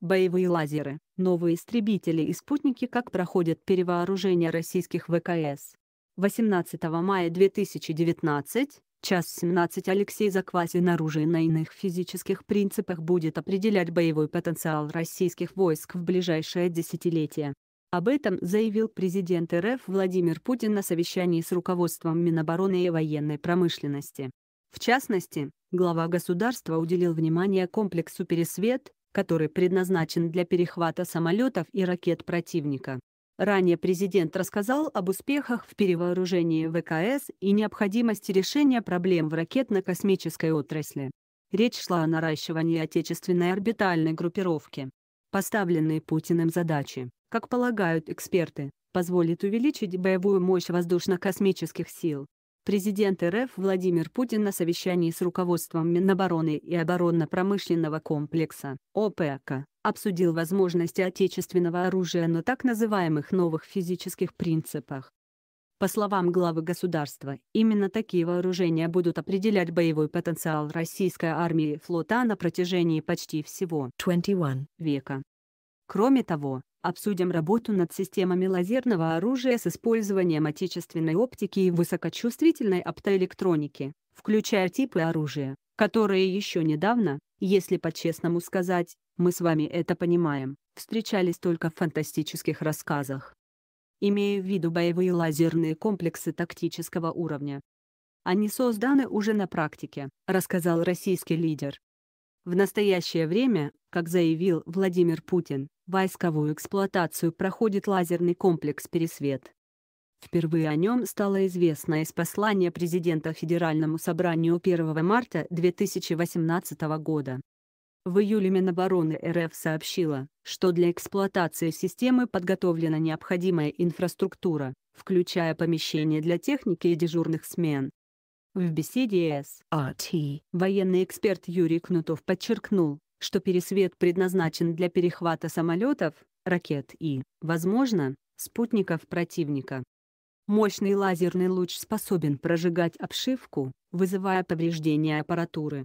Боевые лазеры, новые истребители и спутники как проходят перевооружение российских ВКС. 18 мая 2019, час 17 Алексей Заквасин оружие на иных физических принципах будет определять боевой потенциал российских войск в ближайшее десятилетие. Об этом заявил президент РФ Владимир Путин на совещании с руководством Минобороны и военной промышленности. В частности, глава государства уделил внимание комплексу «Пересвет», который предназначен для перехвата самолетов и ракет противника. Ранее президент рассказал об успехах в перевооружении ВКС и необходимости решения проблем в ракетно-космической отрасли. Речь шла о наращивании отечественной орбитальной группировки. Поставленные Путиным задачи, как полагают эксперты, позволит увеличить боевую мощь воздушно-космических сил, Президент РФ Владимир Путин на совещании с руководством Минобороны и оборонно-промышленного комплекса ОПК обсудил возможности отечественного оружия на так называемых новых физических принципах. По словам главы государства, именно такие вооружения будут определять боевой потенциал российской армии и флота на протяжении почти всего 21 века. Кроме того, Обсудим работу над системами лазерного оружия с использованием отечественной оптики и высокочувствительной оптоэлектроники, включая типы оружия, которые еще недавно, если по-честному сказать, мы с вами это понимаем, встречались только в фантастических рассказах. Имею в виду боевые лазерные комплексы тактического уровня. Они созданы уже на практике, рассказал российский лидер. В настоящее время, как заявил Владимир Путин, Войсковую эксплуатацию проходит лазерный комплекс «Пересвет». Впервые о нем стало известно из послания президента Федеральному собранию 1 марта 2018 года. В июле Минобороны РФ сообщила, что для эксплуатации системы подготовлена необходимая инфраструктура, включая помещения для техники и дежурных смен. В беседе с АТ военный эксперт Юрий Кнутов подчеркнул, что пересвет предназначен для перехвата самолетов, ракет и, возможно, спутников противника. Мощный лазерный луч способен прожигать обшивку, вызывая повреждения аппаратуры.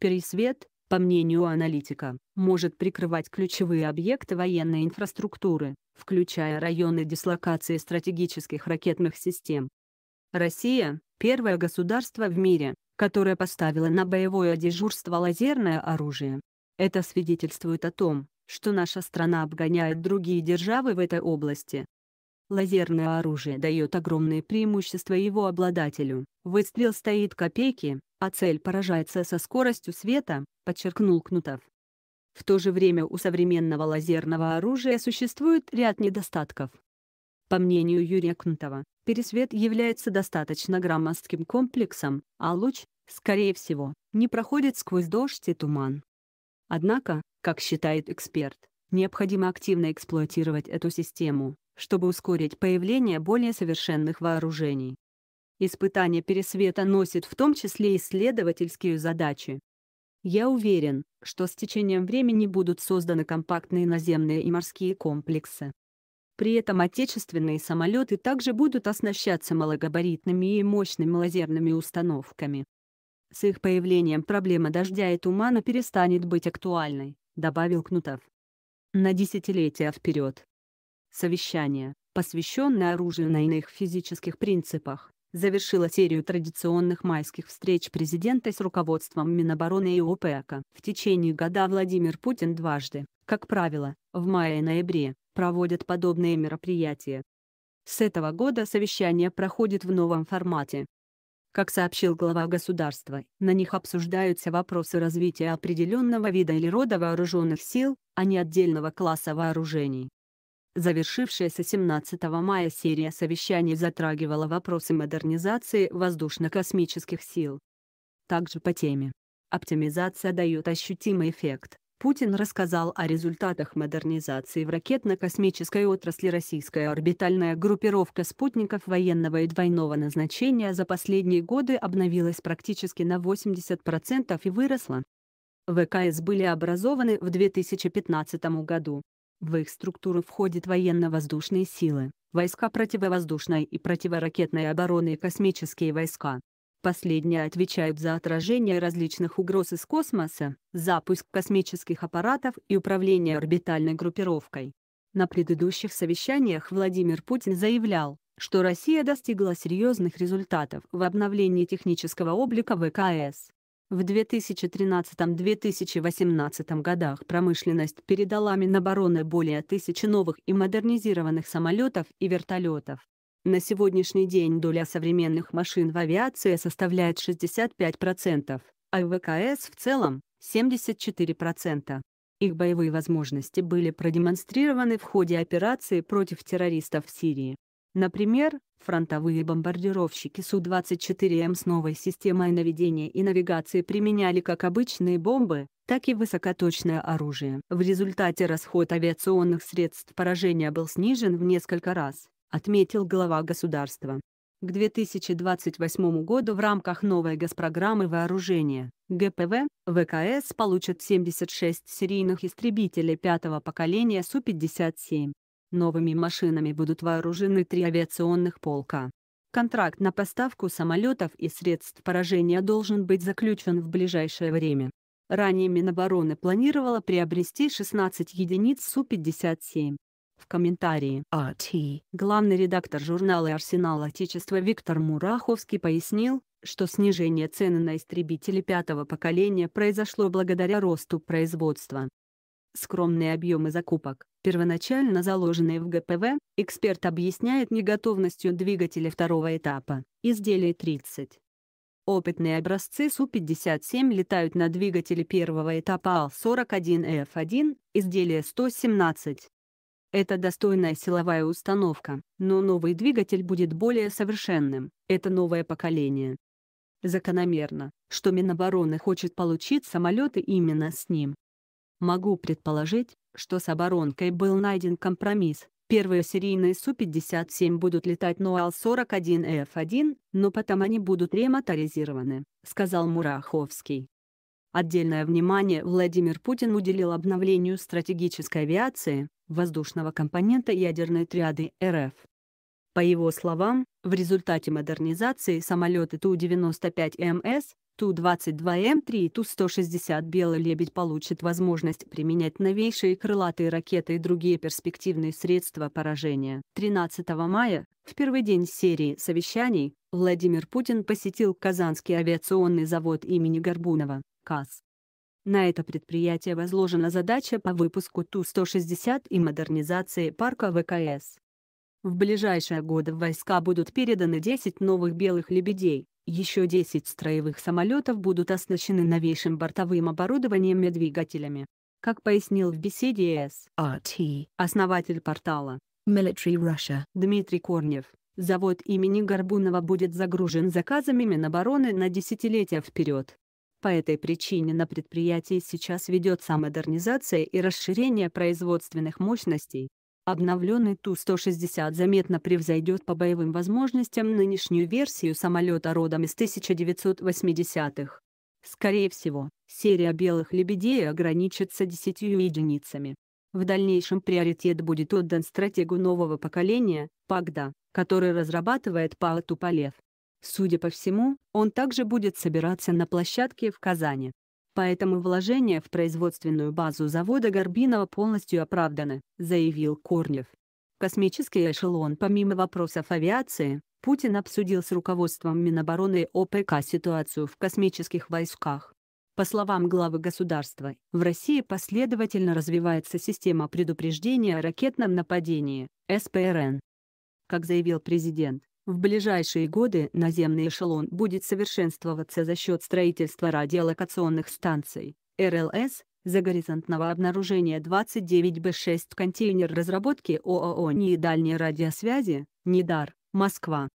Пересвет, по мнению аналитика, может прикрывать ключевые объекты военной инфраструктуры, включая районы дислокации стратегических ракетных систем. Россия – первое государство в мире, которое поставило на боевое дежурство лазерное оружие. Это свидетельствует о том, что наша страна обгоняет другие державы в этой области. Лазерное оружие дает огромное преимущество его обладателю. Выстрел стоит копейки, а цель поражается со скоростью света, подчеркнул Кнутов. В то же время у современного лазерного оружия существует ряд недостатков. По мнению Юрия Кнутова, пересвет является достаточно громоздким комплексом, а луч, скорее всего, не проходит сквозь дождь и туман. Однако, как считает эксперт, необходимо активно эксплуатировать эту систему, чтобы ускорить появление более совершенных вооружений. Испытание пересвета носит в том числе исследовательские задачи. Я уверен, что с течением времени будут созданы компактные наземные и морские комплексы. При этом отечественные самолеты также будут оснащаться малогабаритными и мощными лазерными установками. С их появлением проблема дождя и тумана перестанет быть актуальной, добавил Кнутов. На десятилетия вперед. Совещание, посвященное оружию на иных физических принципах, завершила серию традиционных майских встреч президента с руководством Минобороны и ОПЭКа. В течение года Владимир Путин дважды, как правило, в мае и ноябре, проводят подобные мероприятия. С этого года совещание проходит в новом формате, как сообщил глава государства, на них обсуждаются вопросы развития определенного вида или рода вооруженных сил, а не отдельного класса вооружений. Завершившаяся 17 мая серия совещаний затрагивала вопросы модернизации воздушно-космических сил. Также по теме. Оптимизация дает ощутимый эффект. Путин рассказал о результатах модернизации в ракетно-космической отрасли российская орбитальная группировка спутников военного и двойного назначения за последние годы обновилась практически на 80% и выросла. ВКС были образованы в 2015 году. В их структуру входят военно-воздушные силы, войска противовоздушной и противоракетной обороны и космические войска. Последние отвечают за отражение различных угроз из космоса, запуск космических аппаратов и управление орбитальной группировкой. На предыдущих совещаниях Владимир Путин заявлял, что Россия достигла серьезных результатов в обновлении технического облика ВКС. В 2013-2018 годах промышленность передала Минобороны более тысячи новых и модернизированных самолетов и вертолетов. На сегодняшний день доля современных машин в авиации составляет 65%, а ВКС в целом — 74%. Их боевые возможности были продемонстрированы в ходе операции против террористов в Сирии. Например, фронтовые бомбардировщики Су-24М с новой системой наведения и навигации применяли как обычные бомбы, так и высокоточное оружие. В результате расход авиационных средств поражения был снижен в несколько раз отметил глава государства. К 2028 году в рамках новой госпрограммы вооружения ГПВ ВКС получат 76 серийных истребителей пятого поколения Су-57. Новыми машинами будут вооружены три авиационных полка. Контракт на поставку самолетов и средств поражения должен быть заключен в ближайшее время. Ранее Минобороны планировала приобрести 16 единиц Су-57 в комментарии. АТ. Главный редактор журнала «Арсенал Отечества» Виктор Мураховский пояснил, что снижение цены на истребители пятого поколения произошло благодаря росту производства. Скромные объемы закупок, первоначально заложенные в ГПВ, эксперт объясняет неготовностью двигателя второго этапа, изделие 30. Опытные образцы Су-57 летают на двигателе первого этапа ал 41 ф 1 изделие 117. Это достойная силовая установка, но новый двигатель будет более совершенным. Это новое поколение. Закономерно, что Минобороны хочет получить самолеты именно с ним. Могу предположить, что с оборонкой был найден компромисс. Первые серийные Су-57 будут летать на Ал-41Ф1, но потом они будут ремоторизированы, сказал Мураховский. Отдельное внимание Владимир Путин уделил обновлению стратегической авиации, воздушного компонента ядерной триады РФ. По его словам, в результате модернизации самолеты Ту-95МС, Ту-22М3 и Ту-160 «Белый лебедь» получат возможность применять новейшие крылатые ракеты и другие перспективные средства поражения. 13 мая, в первый день серии совещаний, Владимир Путин посетил Казанский авиационный завод имени Горбунова, КАЗ. На это предприятие возложена задача по выпуску Ту-160 и модернизации парка ВКС. В ближайшие годы в войска будут переданы 10 новых «Белых лебедей», еще 10 строевых самолетов будут оснащены новейшим бортовым оборудованием и двигателями. Как пояснил в беседе С.А.Т. основатель портала Military Russia Дмитрий Корнев, завод имени Горбунова будет загружен заказами Минобороны на десятилетия вперед. По этой причине на предприятии сейчас ведется модернизация и расширение производственных мощностей. Обновленный Ту-160 заметно превзойдет по боевым возможностям нынешнюю версию самолета родом из 1980-х. Скорее всего, серия «Белых лебедей» ограничится 10 единицами. В дальнейшем приоритет будет отдан стратегу нового поколения, ПАГДА, который разрабатывает ПАО «Туполев». Судя по всему, он также будет собираться на площадке в Казани. Поэтому вложения в производственную базу завода Горбинова полностью оправданы, заявил Корнев. Космический эшелон помимо вопросов авиации, Путин обсудил с руководством Минобороны и ОПК ситуацию в космических войсках. По словам главы государства, в России последовательно развивается система предупреждения о ракетном нападении, СПРН. Как заявил президент, в ближайшие годы наземный эшелон будет совершенствоваться за счет строительства радиолокационных станций, РЛС, горизонтного обнаружения 29Б6 контейнер разработки ООО НИИ дальней радиосвязи, НИДАР, Москва.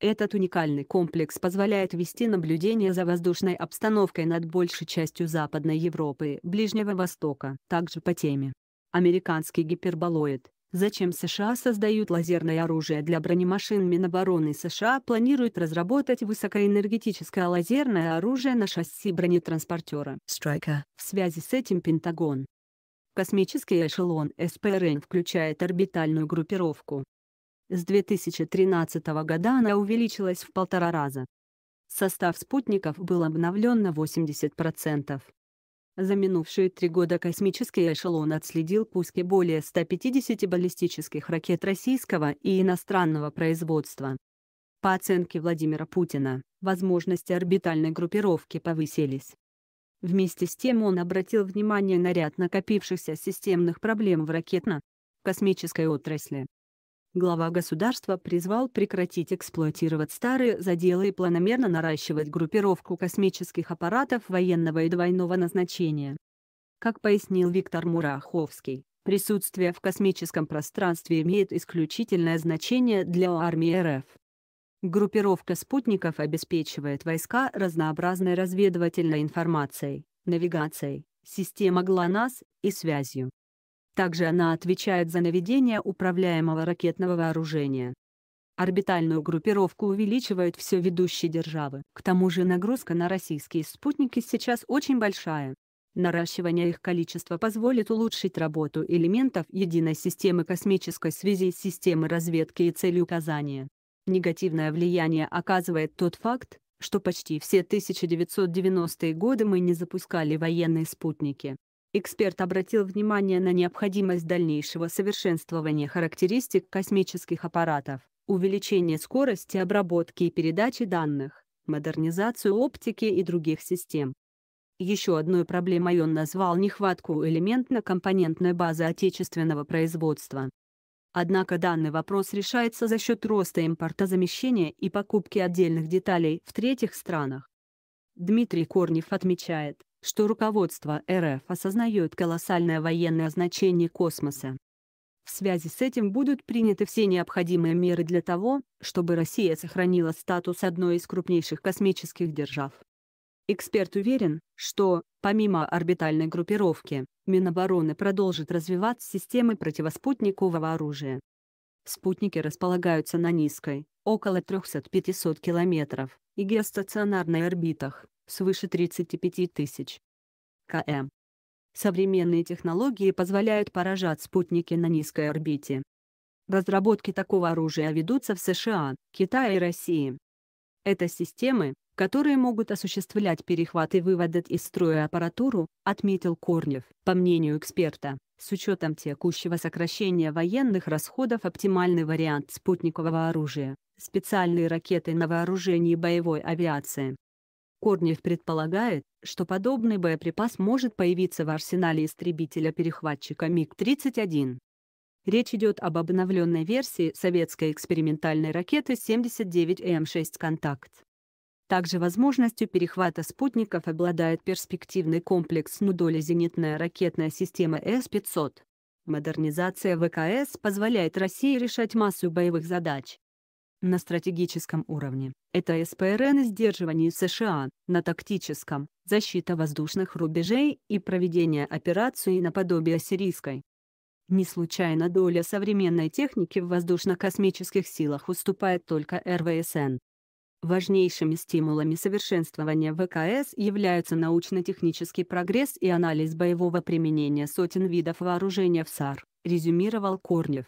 Этот уникальный комплекс позволяет вести наблюдение за воздушной обстановкой над большей частью Западной Европы и Ближнего Востока. Также по теме. Американский гиперболоид Зачем США создают лазерное оружие для бронемашин Минобороны США планирует разработать высокоэнергетическое лазерное оружие на шасси бронетранспортера «Страйка». В связи с этим Пентагон. Космический эшелон СПРН включает орбитальную группировку. С 2013 года она увеличилась в полтора раза. Состав спутников был обновлен на 80%. За минувшие три года космический эшелон отследил пуски более 150 баллистических ракет российского и иностранного производства. По оценке Владимира Путина, возможности орбитальной группировки повысились. Вместе с тем он обратил внимание на ряд накопившихся системных проблем в ракетно-космической отрасли глава государства призвал прекратить эксплуатировать старые заделы и планомерно наращивать группировку космических аппаратов военного и двойного назначения. Как пояснил Виктор Мураховский, присутствие в космическом пространстве имеет исключительное значение для армии РФ. Группировка спутников обеспечивает войска разнообразной разведывательной информацией, навигацией, система ГЛОНАСС и связью. Также она отвечает за наведение управляемого ракетного вооружения. Орбитальную группировку увеличивают все ведущие державы. К тому же нагрузка на российские спутники сейчас очень большая. Наращивание их количества позволит улучшить работу элементов единой системы космической связи системы разведки и целеуказания. Негативное влияние оказывает тот факт, что почти все 1990-е годы мы не запускали военные спутники. Эксперт обратил внимание на необходимость дальнейшего совершенствования характеристик космических аппаратов, увеличение скорости обработки и передачи данных, модернизацию оптики и других систем. Еще одной проблемой он назвал нехватку элементно-компонентной базы отечественного производства. Однако данный вопрос решается за счет роста импортозамещения и покупки отдельных деталей в третьих странах. Дмитрий Корнев отмечает, что руководство РФ осознает колоссальное военное значение космоса. В связи с этим будут приняты все необходимые меры для того, чтобы Россия сохранила статус одной из крупнейших космических держав. Эксперт уверен, что, помимо орбитальной группировки, Минобороны продолжит развивать системы противоспутникового оружия. Спутники располагаются на низкой, около 300-500 километров, и геостационарной орбитах свыше 35 тысяч км. Современные технологии позволяют поражать спутники на низкой орбите. Разработки такого оружия ведутся в США, Китае и России. Это системы, которые могут осуществлять перехват и выводят из строя аппаратуру, отметил Корнев. По мнению эксперта, с учетом текущего сокращения военных расходов оптимальный вариант спутникового оружия – специальные ракеты на вооружении боевой авиации. Корнев предполагает, что подобный боеприпас может появиться в арсенале истребителя-перехватчика МиГ-31. Речь идет об обновленной версии советской экспериментальной ракеты 79М6 «Контакт». Также возможностью перехвата спутников обладает перспективный комплекс Нудоля зенитная ракетная система С-500. Модернизация ВКС позволяет России решать массу боевых задач на стратегическом уровне. Это СПРН и сдерживание США, на тактическом, защита воздушных рубежей и проведение операции наподобие сирийской. Не случайно доля современной техники в воздушно-космических силах уступает только РВСН. Важнейшими стимулами совершенствования ВКС являются научно-технический прогресс и анализ боевого применения сотен видов вооружения в САР, резюмировал Корнев.